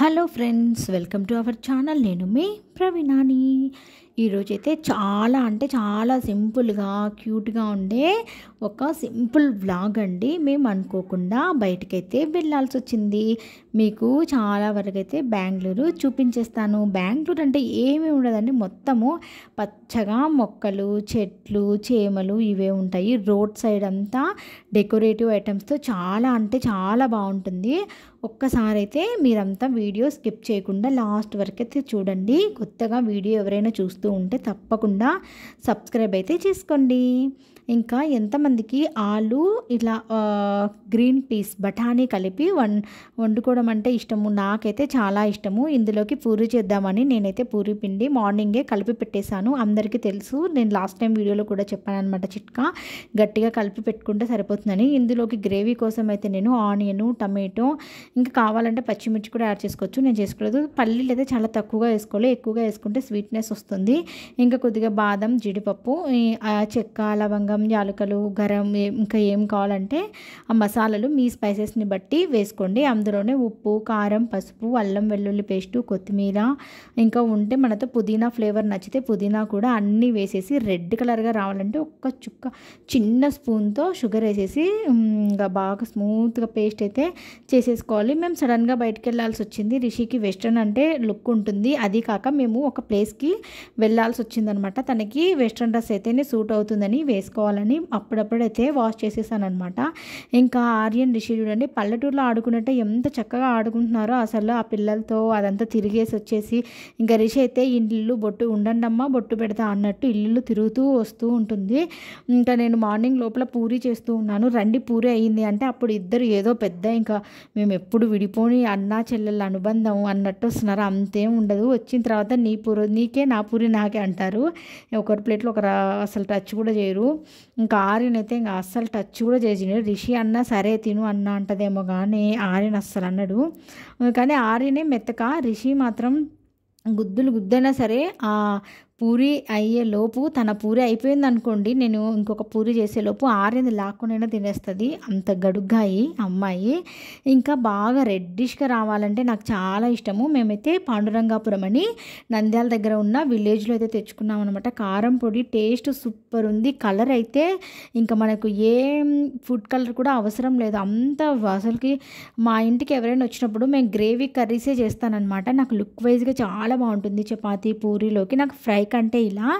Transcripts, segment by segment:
hello friends welcome to our channel నేను మీ ప్రవీణాని ఈరోజైతే చాలా అంటే చాలా సింపుల్గా క్యూట్గా ఉండే ఒక సింపుల్ బ్లాగ్ అండి మేము అనుకోకుండా బయటకైతే వెళ్ళాల్సి వచ్చింది మీకు చాలా వరకు అయితే బెంగళూరు చూపించేస్తాను బెంగళూరు అంటే ఏమి ఉండదండి మొత్తము పచ్చగా మొక్కలు చెట్లు చేమలు ఇవే ఉంటాయి రోడ్ సైడ్ అంతా డెకరేటివ్ ఐటమ్స్తో చాలా అంటే చాలా బాగుంటుంది ఒక్కసారి అయితే మీరంతా వీడియో స్కిప్ చేయకుండా లాస్ట్ వరకు అయితే చూడండి కొత్తగా వీడియో ఎవరైనా చూస్తూ ఉంటే తప్పకుండా సబ్స్క్రైబ్ అయితే చేసుకోండి ఇంకా ఎంతమందికి ఆలు ఇలా గ్రీన్ పీస్ బఠానీ కలిపి వం వండుకోవడం అంటే ఇష్టము నాకైతే చాలా ఇష్టము ఇందులోకి పూరి చేద్దామని నేనైతే పూరి పిండి మార్నింగే కలిపి పెట్టేశాను అందరికీ తెలుసు నేను లాస్ట్ టైం వీడియోలో కూడా చెప్పాను అనమాట చిట్కా గట్టిగా కలిపి పెట్టుకుంటే సరిపోతుందని ఇందులోకి గ్రేవీ కోసం అయితే నేను ఆనియన్ టమాటో ఇంకా కావాలంటే పచ్చిమిర్చి కూడా యాడ్ చేసుకోవచ్చు నేను చేసుకోలేదు పల్లీలు అయితే చాలా తక్కువగా వేసుకోవాలి ఎక్కువ ఎక్కువగా వేసుకుంటే స్వీట్నెస్ వస్తుంది ఇంకా కొద్దిగా బాదం జీడిపప్పు చెక్క లవంగం యాలకలు గరం ఇంకా ఏం కావాలంటే ఆ మసాలాలు మీ స్పైసెస్ని బట్టి వేసుకోండి అందులోనే ఉప్పు కారం పసుపు అల్లం వెల్లుల్లి పేస్టు కొత్తిమీర ఇంకా ఉంటే మనతో పుదీనా ఫ్లేవర్ నచ్చితే పుదీనా కూడా అన్నీ వేసేసి రెడ్ కలర్గా రావాలంటే ఒక్క చుక్క చిన్న స్పూన్తో షుగర్ వేసేసి ఇంకా బాగా స్మూత్గా పేస్ట్ అయితే చేసేసుకోవాలి మేము సడన్గా బయటకు వెళ్ళాల్సి వచ్చింది రిషికి వెస్ట్రన్ అంటే లుక్ ఉంటుంది అది కాక మేము మేము ఒక ప్లేస్కి వెళ్ళాల్సి వచ్చిందనమాట తనకి వెస్ట్రన్ డ్రెస్ అయితేనే సూట్ అవుతుందని వేసుకోవాలని అప్పుడప్పుడైతే వాష్ చేసేసానమాట ఇంకా ఆర్యన్ రిషి చూడండి పల్లెటూరులో ఆడుకున్నట్టే ఎంత చక్కగా ఆడుకుంటున్నారో అసలు ఆ పిల్లలతో అదంతా తిరిగేసి వచ్చేసి ఇంకా రిషి అయితే ఇల్లు బొట్టు ఉండండమ్మా బొట్టు పెడతా అన్నట్టు ఇల్లు తిరుగుతూ వస్తూ ఉంటుంది ఇంకా నేను మార్నింగ్ లోపల పూరి చేస్తూ ఉన్నాను రండి పూరి అయ్యింది అంటే అప్పుడు ఇద్దరు ఏదో పెద్ద ఇంకా మేము ఎప్పుడు విడిపోని అన్నా చెల్లెళ్ళ అనుబంధం అన్నట్టు వస్తున్నారు అంతేం ఉండదు వచ్చిన తర్వాత నీ పూర నీకే నా పూరి నాకే అంటారు ఒకరి ప్లేట్లో ఒక అసలు టచ్ కూడా చేయరు ఇంకా ఆర్యన్ అయితే ఇంకా అస్సలు టచ్ కూడా చేసిండు రిషి అన్న సరే తిను అన్న అంటదేమో కానీ ఆర్యన్ అస్సలు అన్నాడు కానీ ఆర్యనే మెత్తక రిషి మాత్రం గుద్దులు గుద్దైనా సరే పూరి అయ్యేలోపు తన పూరి అయిపోయింది అనుకోండి నేను ఇంకొక పూరి చేసేలోపు ఆరింది లేకుండా తినేస్తుంది అంత గడుగ్గా అయ్యి అమ్మాయి ఇంకా బాగా రెడ్డిష్గా రావాలంటే నాకు చాలా ఇష్టము మేమైతే పాండురంగాపురం అని నంద్యాల దగ్గర ఉన్న విలేజ్లో అయితే తెచ్చుకున్నాం అనమాట కారం పొడి టేస్ట్ సూపర్ ఉంది కలర్ అయితే ఇంకా మనకు ఏ ఫుడ్ కలర్ కూడా అవసరం లేదు అంత అసలుకి మా ఇంటికి ఎవరైనా వచ్చినప్పుడు మేము గ్రేవీ కర్రీసే చేస్తానన్నమాట నాకు లుక్ వైజ్గా చాలా బాగుంటుంది చపాతీ పూరీలోకి నాకు ఫ్రై లైక్ అంటే ఇలా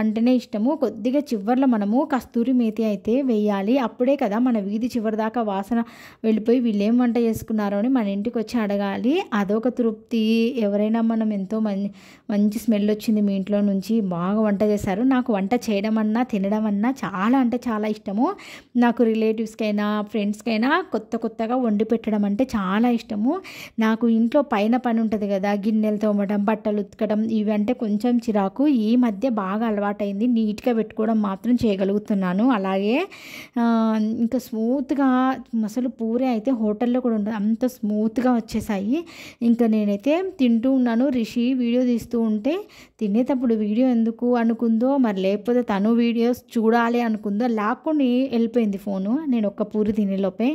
అంటేనే ఇష్టము కొద్దిగా చివర్లో మనము కస్తూరి మేతి అయితే వేయాలి అప్పుడే కదా మన వీధి చివరి దాకా వాసన వెళ్ళిపోయి వీళ్ళు ఏం వంట చేసుకున్నారో అని మన ఇంటికి వచ్చి అడగాలి అదొక తృప్తి ఎవరైనా మనం ఎంతో మంచి మంచి స్మెల్ వచ్చింది మీ ఇంట్లో నుంచి బాగా వంట చేశారు నాకు వంట చేయడం అన్నా తినడం అన్నా చాలా అంటే చాలా ఇష్టము నాకు రిలేటివ్స్కైనా ఫ్రెండ్స్కైనా కొత్త కొత్తగా వండి పెట్టడం అంటే చాలా ఇష్టము నాకు ఇంట్లో పైన పని ఉంటుంది కదా గిన్నెలు తోమడం బట్టలు ఉతకడం ఇవి అంటే కొంచెం చిరాకు ఈ మధ్య బాగా అలవాటైంది నీట్గా పెట్టుకోవడం మాత్రం చేయగలుగుతున్నాను అలాగే ఇంకా స్మూత్గా అసలు పూరే అయితే హోటల్లో కూడా ఉండదు అంత స్మూత్గా వచ్చేసాయి ఇంకా నేనైతే తింటూ ఉన్నాను రిషి వీడియో తీస్తూ ఉంటే తినేటప్పుడు వీడియో ఎందుకు అనుకుందో మరి లేకపోతే తను వీడియోస్ చూడాలి అనుకుందో లాక్కొని వెళ్ళిపోయింది ఫోను నేను ఒక్క పూరి తినేలోపే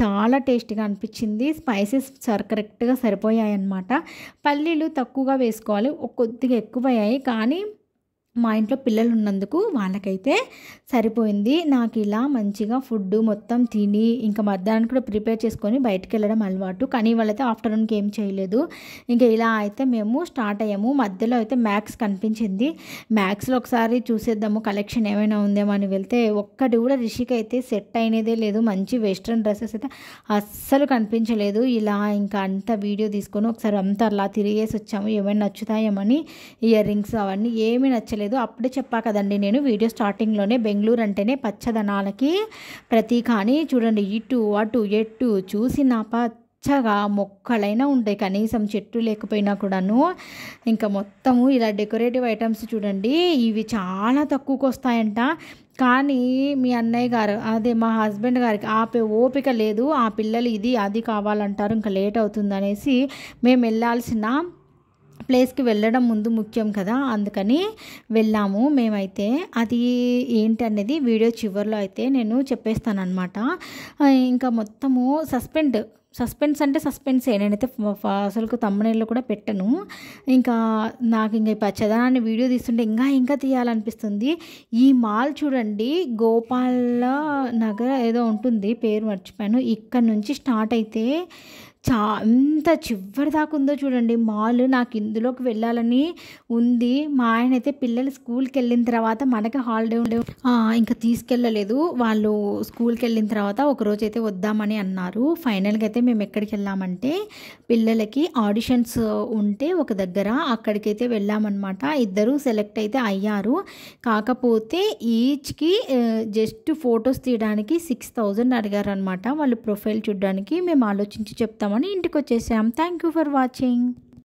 చాలా టేస్టీగా అనిపించింది స్పైసెస్ సర్ కరెక్ట్గా సరిపోయాయి అన్నమాట పల్లీలు తక్కువగా వేసుకోవాలి కొద్దిగా ఎక్కువయ్యాయి కానీ మా ఇంట్లో పిల్లలు ఉన్నందుకు వాళ్ళకైతే సరిపోయింది నాకు ఇలా మంచిగా ఫుడ్ మొత్తం తిని ఇంకా మధ్యాహ్నం కూడా ప్రిపేర్ చేసుకొని బయటకు వెళ్ళడం అలవాటు కానీ వాళ్ళైతే ఆఫ్టర్నూన్కి ఏం చేయలేదు ఇంకా ఇలా అయితే మేము స్టార్ట్ అయ్యాము మధ్యలో అయితే మ్యాథ్స్ కనిపించింది మ్యాథ్స్లో ఒకసారి చూసేద్దాము కలెక్షన్ ఏమైనా ఉందేమో అని వెళ్తే ఒక్కటి కూడా రిషికి అయితే సెట్ అయినదే లేదు మంచి వెస్ట్రన్ డ్రెస్సెస్ అయితే అస్సలు కనిపించలేదు ఇలా ఇంకా అంత వీడియో తీసుకొని ఒకసారి అంతా అలా తిరిగేసి వచ్చాము ఏమైనా నచ్చుతాయేమని ఇయర్ రింగ్స్ అవన్నీ ఏమీ నచ్చలేదు చేయలేదు అప్పుడే చెప్పా కదండి నేను వీడియో స్టార్టింగ్లోనే బెంగళూరు అంటేనే పచ్చదనాలకి ప్రతీక అని చూడండి ఇటు అటు ఎటు చూసి నా పచ్చగా మొక్కలైనా ఉంటాయి కనీసం చెట్టు లేకపోయినా కూడాను ఇంకా మొత్తము ఇలా డెకరేటివ్ ఐటమ్స్ చూడండి ఇవి చాలా తక్కువకు వస్తాయంట కానీ మీ అన్నయ్య గారు అదే మా హస్బెండ్ గారికి ఆ ఓపిక లేదు ఆ పిల్లలు ఇది అది కావాలంటారు ఇంకా లేట్ అవుతుంది అనేసి మేము వెళ్ళాల్సిన ప్లేస్కి వెళ్ళడం ముందు ముఖ్యం కదా అందుకని వెళ్ళాము మేమైతే అది ఏంటనేది వీడియో చివరిలో అయితే నేను చెప్పేస్తానమాట ఇంకా మొత్తము సస్పెండ్ సస్పెన్స్ అంటే సస్పెన్సే నేనైతే అసలుకు తమ్మనీళ్ళు కూడా పెట్టను ఇంకా నాకు ఇంకా పచ్చదనాన్ని వీడియో తీస్తుంటే ఇంకా ఇంకా తీయాలనిపిస్తుంది ఈ మాల్ చూడండి గోపాల నగర్ ఏదో ఉంటుంది పేరు మర్చిపోయాను ఇక్కడ నుంచి స్టార్ట్ అయితే చా అంత చివరి దాకా ఉందో చూడండి మాల్ నాకు ఇందులోకి వెళ్ళాలని ఉంది మా ఆయన అయితే పిల్లలు స్కూల్కి వెళ్ళిన తర్వాత మనకి హాలిడే ఉండే ఇంకా తీసుకెళ్ళలేదు వాళ్ళు స్కూల్కి వెళ్ళిన తర్వాత ఒకరోజు అయితే వద్దామని అన్నారు ఫైనల్గా అయితే మేము ఎక్కడికి వెళ్ళామంటే పిల్లలకి ఆడిషన్స్ ఉంటే ఒక దగ్గర అక్కడికైతే వెళ్ళామన్నమాట ఇద్దరు సెలెక్ట్ అయితే అయ్యారు కాకపోతే ఈచ్కి జస్ట్ ఫొటోస్ తీయడానికి సిక్స్ థౌజండ్ అడిగారు అనమాట వాళ్ళు ప్రొఫైల్ చూడడానికి మేము ఆలోచించి చెప్తాం చేద్దామని ఇంటికి వచ్చేసాం థ్యాంక్ యూ ఫర్ వాచింగ్